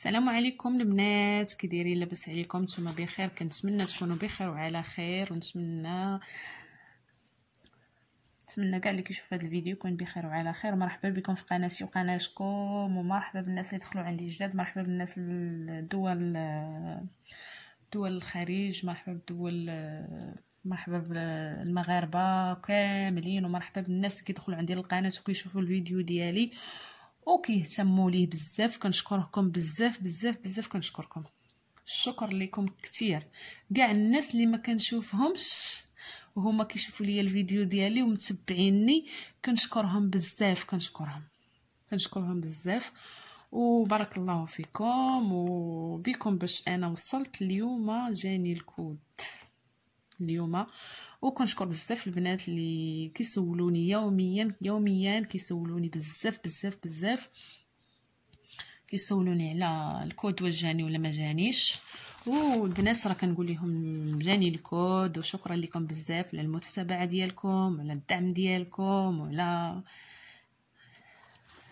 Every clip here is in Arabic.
السلام عليكم البنات كي دايرين لاباس عليكم نتوما بخير كنتمنى تكونوا بخير وعلى خير ونتمنى نتمنى كاع اللي كيشوف هذا الفيديو يكون بخير وعلى خير مرحبا بكم في قناتي وقناتكم ومرحبا بالناس اللي دخلوا عندي جداد مرحبا بالناس الدول دول الخارج مرحبا بالدول مرحبا بالمغاربه كاملين ومرحبا بالناس اللي كيدخلوا عندي القناه وكيشوفوا الفيديو ديالي وكيهتموا ليه بزاف كنشكركم بزاف بزاف بزاف كنشكركم الشكر لكم كثير كاع الناس اللي ما كنشوفهمش وهما كيشوفوا ليا الفيديو ديالي ومتبعيني كنشكرهم بزاف كنشكرهم كنشكرهم بزاف وبارك الله فيكم وبكم باش انا وصلت اليوم جاني الكود اليوم وكنشكر بزاف البنات اللي كيسولوني يوميا يوميا كيسولوني بزاف بزاف بزاف كيسولوني على الكود واش جاني ولا ما جانيش والبنات راه كنقول لهم جاني الكود وشكرا لكم بزاف على المتابعه ديالكم على الدعم ديالكم وعلى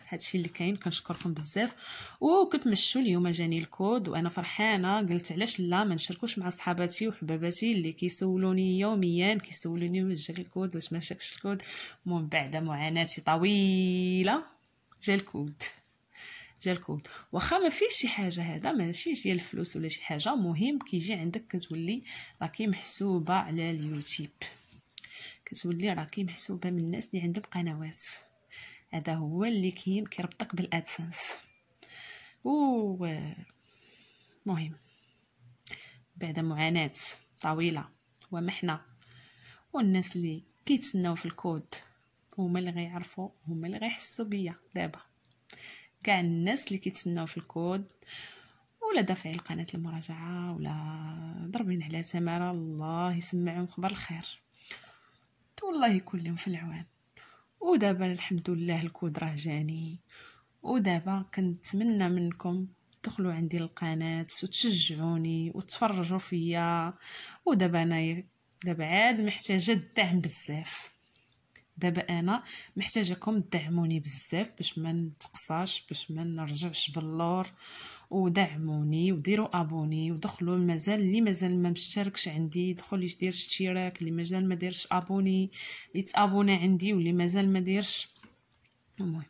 هادشي اللي كاين كنشكركم بزاف وكتمشوا اليوم جاني الكود وانا فرحانه قلت علاش لا ما نشاركوش مع صحاباتي وحباباتي اللي كيسولوني يوميا كيسولوني واش جاك الكود واش ما جاكش الكود من بعد معاناتي طويله جا الكود جا الكود واخا ما فيش شي حاجه هذا ماشي ديال الفلوس ولا شي حاجه مهم كيجي عندك كتولي راكي محسوبه على اليوتيوب كتولي راكي محسوبه من الناس اللي عندهم قنوات هذا هو اللي كاين كيربطك بالادسنس و مهم بعد معاناة طويلة ومحنة والناس اللي كيتسناو في الكود هما اللي غيعرفوا هما اللي غيحسوا بيا دابا كاع الناس اللي كيتسناو في الكود ولا دافعين القناة المراجعة ولا ضربين على تمارة الله يسمعهم خبر الخير والله لهم في العوان ودابا الحمد لله الكود راه جاني ودابا كنتمنى منكم تدخلوا عندي القناه وتشجعوني وتفرجوا فيا ودابا انايا دابا عاد محتاجه الدعم بزاف دابا انا محتاجاكم تدعموني بزاف باش ما نتقصاش باش ما نرجعش باللور ودعموني وديروا ابوني ودخلوا مازال اللي مازال ما مشتركش عندي دخل يدير اشتراك اللي مازال ما دارش ابوني يتابونا عندي واللي مازال ما دارش المهم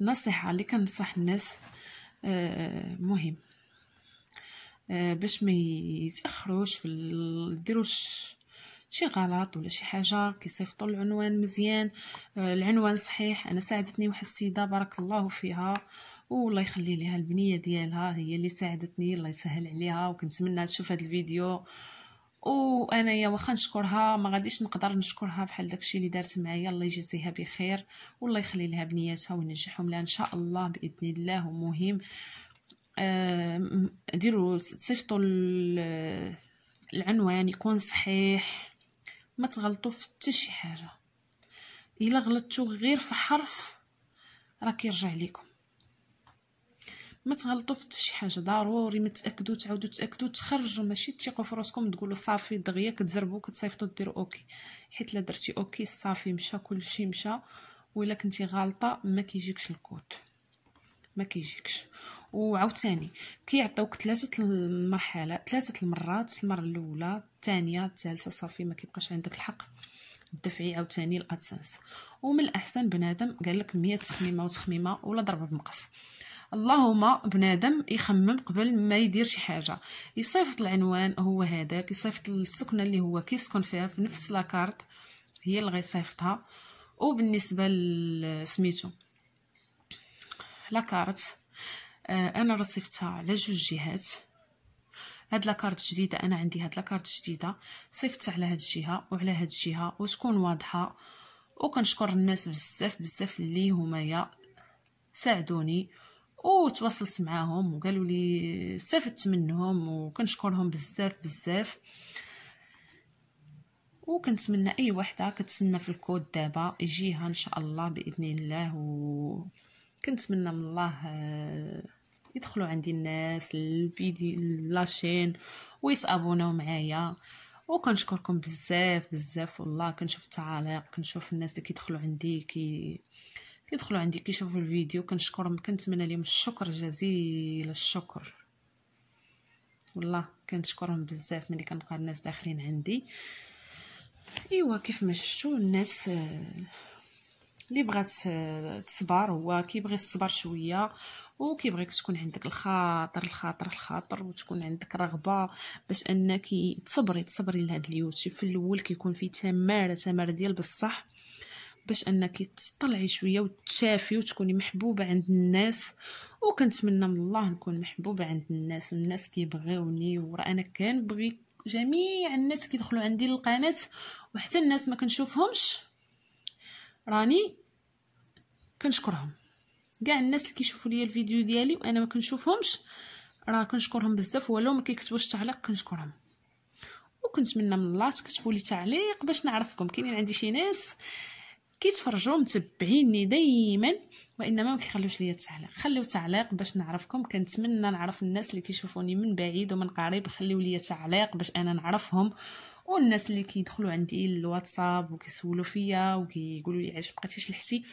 النصيحه اللي كنصح الناس آه، مهم آه، باش ما يتاخروش في ديروش شي غلط ولا شي حاجه كيصيفطوا العنوان مزيان آه، العنوان صحيح انا ساعدتني واحد السيده بارك الله فيها والله يخلي لها البنيه ديالها هي اللي ساعدتني الله يسهل عليها وكنتمنى تشوف هذا الفيديو يا واخا نشكرها ما غاديش نقدر نشكرها بحال داكشي اللي دارت معايا الله يجازيها بخير والله يخلي لها بنياتها وينجحهم لها ان شاء الله باذن الله ومهم ديروا تصيفطوا العنوان يكون صحيح ما تغلطوا في حتى شي حاجه الا غلطتوا غير في حرف راه كيرجع لكم ما تغلطوا في حتى شي حاجه ضروري متاكدوا تعاودوا تاكدوا تخرجوا ماشي تيقوا في راسكم تقولوا صافي دغيا كتزربوا كتصيفطوا ديروا اوكي حيت لا درتي اوكي صافي مشى كلشي مشى ولا كنتي غالطه ما كيجيكش الكود ما كيجيكش وعاوتاني كيعطيوك ثلاثه المرحله ثلاثه المرات المره الاولى الثانيه الثالثه صافي ما كيبقاش عندك الحق دفعي عاوتاني الادسنس ومن الاحسن بنادم قال لك 100 تخميمه وتخميمه ولا ضربه بمقص اللهم بنادم يخمم قبل ما يدير شي حاجه يصيفط العنوان هو هذاك يصيفط السكنه اللي هو كيسكن فيها في نفس لاكارت هي اللي غيصيفطها وبالنسبه لسميتو لاكارت آه، انا رصيفتها على جوج جهات هاد لاكارت جديده انا عندي هاد لاكارت جديده صيفت على هاد الجهه وعلى هاد الجهه وتكون واضحه وكنشكر الناس بزاف بزاف اللي همايا ساعدوني وتواصلت معاهم وقالوا لي استفدت منهم وكنشكرهم بزاف بزاف وكنتمنى اي وحده كتسنى في الكود دابا يجيها ان شاء الله باذن الله وكنتمنى من الله آه، يدخلوا عندي الناس الفيديو لاشين ويتابوناو معايا وكنشكركم بزاف بزاف والله كنشوف التعاليق كنشوف الناس اللي كيدخلوا عندي كي كيدخلوا عندي كيشوفوا الفيديو كنشكرهم كنتمنى لهم الشكر جزيل الشكر والله كنشكرهم بزاف ملي كنلقى الناس داخلين عندي ايوا كيف ما شفتوا الناس آه، اللي بغات آه، تصبر هو كيبغي الصبر شويه وكيبغيك تكون عندك الخاطر الخاطر الخاطر وتكون عندك رغبه باش انك تصبري تصبري لهاد اليوتيوب في الاول كيكون فيه تماره تماره ديال بصح باش انك تطلعي شويه وتشافي وتكوني محبوبه عند الناس وكنتمنى من الله نكون محبوبه عند الناس والناس كيبغيوني وانا انا كنبغي جميع الناس كيدخلوا عندي للقناه وحتى الناس ما كنشوفهمش راني كنشكرهم كاع الناس اللي كيشوفوا ليا الفيديو ديالي وانا ما كنشوفهمش راه كنشكرهم بزاف ولو ما كيكتبوش التعليق كنشكرهم وكنتمنى من الله تكتبوا لي تعليق باش نعرفكم كاينين عندي شي ناس كيتفرجوا متبعيني دائما وانما ما كيخليوش ليا التعليق خليو تعليق باش نعرفكم كنتمنى نعرف الناس اللي كيشوفوني من بعيد ومن قريب خليو ليا تعليق باش انا نعرفهم والناس اللي كيدخلوا عندي الواتساب وكيسولوا فيا وكيقولوا لي علاش بقيتيش لحسي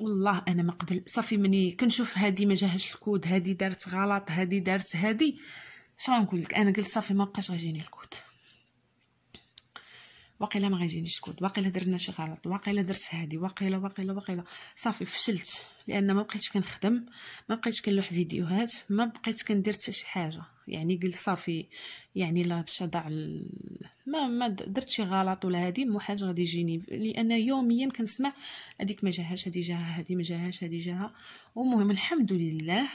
والله انا ما قبل صافي مني كنشوف هادي ما جاهش الكود هادي دارت غلط هادي دارت هادي اش غنقول لك انا قلت صافي ما بقاش غيجيني الكود واقيلا ما غيجينيش الكود واقيلا درنا شي غلط واقيلا درت هادي واقيلا واقيلا واقيلا صافي فشلت لان ما بقيتش كنخدم ما بقيتش كنلوح فيديوهات ما بقيت كندير حتى شي حاجه يعني قلت صافي يعني لا باش اضع ما ما درت شي غلط ولا هادي مو حاجه غادي يجيني لان يوميا كنسمع هذيك ما جاهاش هادي جاها هادي ما جاهاش هادي جاها ومهم الحمد لله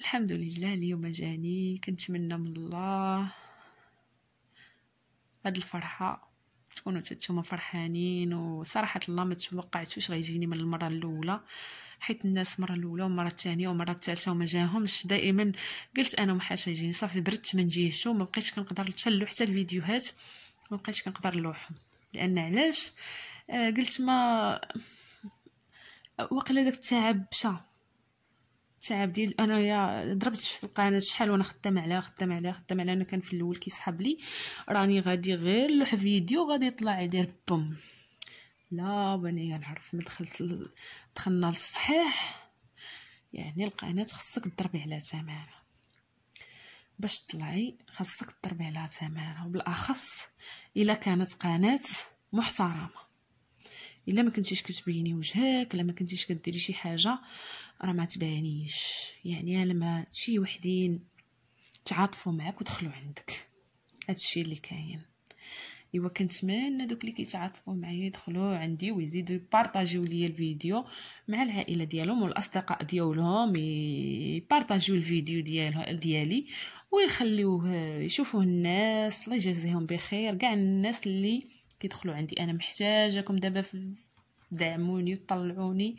الحمد لله اليوم جاني كنتمنى من الله هاد الفرحه تكونوا تتوما فرحانين وصراحه الله ما توقعتوش غيجيني من المره الاولى حيت الناس مره الاولى ومره الثانيه ومره الثالثه وما جاهمش دائما قلت انا ومحاشا يجيني صافي بردت ما نجيش وما بقيتش كنقدر حتى حتى الفيديوهات ما بقيتش كنقدر نلوحهم لان علاش آه قلت ما وقيلا داك التعب مشى التعب ديال انايا ضربت في القناه شحال وانا خدام عليها خدام عليها خدام عليها انا كان في الاول كيسحب لي راني غادي غير نلوح فيديو غادي يطلع يدير بوم لا بني نعرف ما دخلت دخلنا للصحيح يعني القناه خصك تضربي على تماره باش تطلعي خصك تضربي على تماره وبالاخص الا كانت قناه محترمه الا ما كنتيش كتبيني وجهك الا ما كنتيش كديري شي حاجه راه ما تبانيش يعني لما شي وحدين تعاطفوا معك ودخلوا عندك هادشي اللي كاين ايوا كنتمنى دوك اللي كيتعاطفوا معايا يدخلوا عندي ويزيدوا يبارطاجيو ليا الفيديو مع العائله ديالهم والاصدقاء ديالهم يبارطاجيو الفيديو ديال ديالي ويخليوه يشوفوه الناس الله يجازيهم بخير كاع الناس اللي كيدخلوا عندي انا محتاجاكم دابا دعموني وطلعوني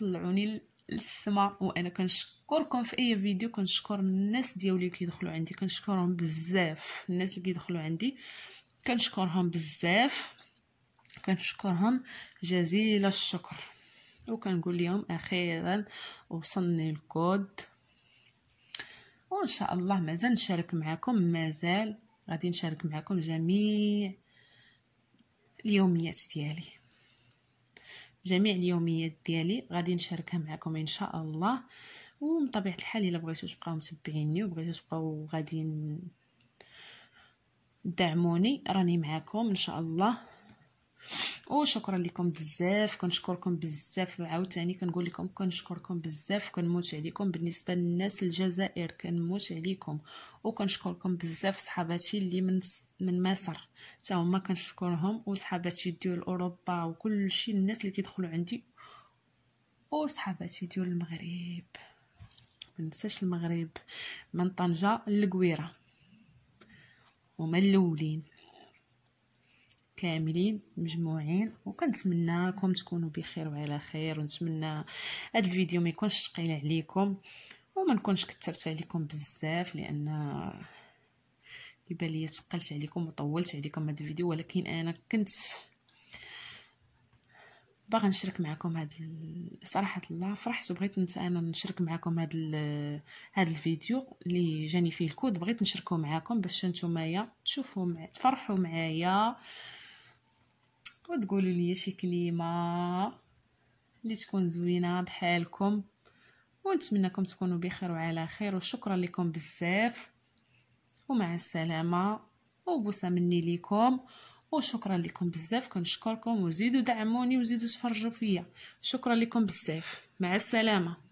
طلعوني للسماء وانا كنشكركم في اي فيديو كنشكر الناس ديالي اللي كيدخلوا عندي كنشكرهم بزاف الناس اللي كيدخلوا عندي كنشكرهم بزاف كنشكرهم جزيل الشكر وكنقول لهم اخيرا وصلني الكود وان شاء الله مازال نشارك معكم مازال غادي نشارك معكم جميع اليوميات ديالي جميع اليوميات ديالي غادي نشاركها معكم ان شاء الله ومن طبيعه الحال الا بغيتو تبقاو متبعيني وبغيتو تبقاو غادي دعموني راني معاكم ان شاء الله وشكرا لكم بزاف كنشكركم بزاف عاوتاني كنقول لكم كنشكركم بزاف كنموت عليكم بالنسبه للناس الجزائر كنموت عليكم وكنشكركم بزاف صحاباتي اللي من من مصر حتى هما كنشكرهم وصحاباتي ديال اوروبا وكل شيء الناس اللي كيدخلوا عندي وصحاباتي ديال المغرب ما المغرب من طنجه للقويره هما الاولين كاملين مجموعين وكنتمنىكم تكونوا بخير وعلى خير ونتمنى هاد الفيديو ما يكونش ثقيل عليكم وما نكونش كثرت عليكم بزاف لان كيبان لي ثقلت عليكم وطولت عليكم هذا الفيديو ولكن انا كنت باغا نشارك معكم هاد صراحه الله فرحت وبغيت نت انا نشارك معكم هاد هاد الفيديو اللي جاني فيه الكود بغيت نشاركه معكم باش نتومايا تشوفوا مع... تفرحوا معايا وتقولوا لي شي كلمه اللي تكون زوينه بحالكم ونتمنىكم تكونوا بخير وعلى خير وشكرا لكم بزاف ومع السلامه وبوسه مني ليكم وشكرا لكم بزاف كنشكركم وزيدوا دعموني وزيدوا تفرجوا فيا شكرا لكم بزاف مع السلامه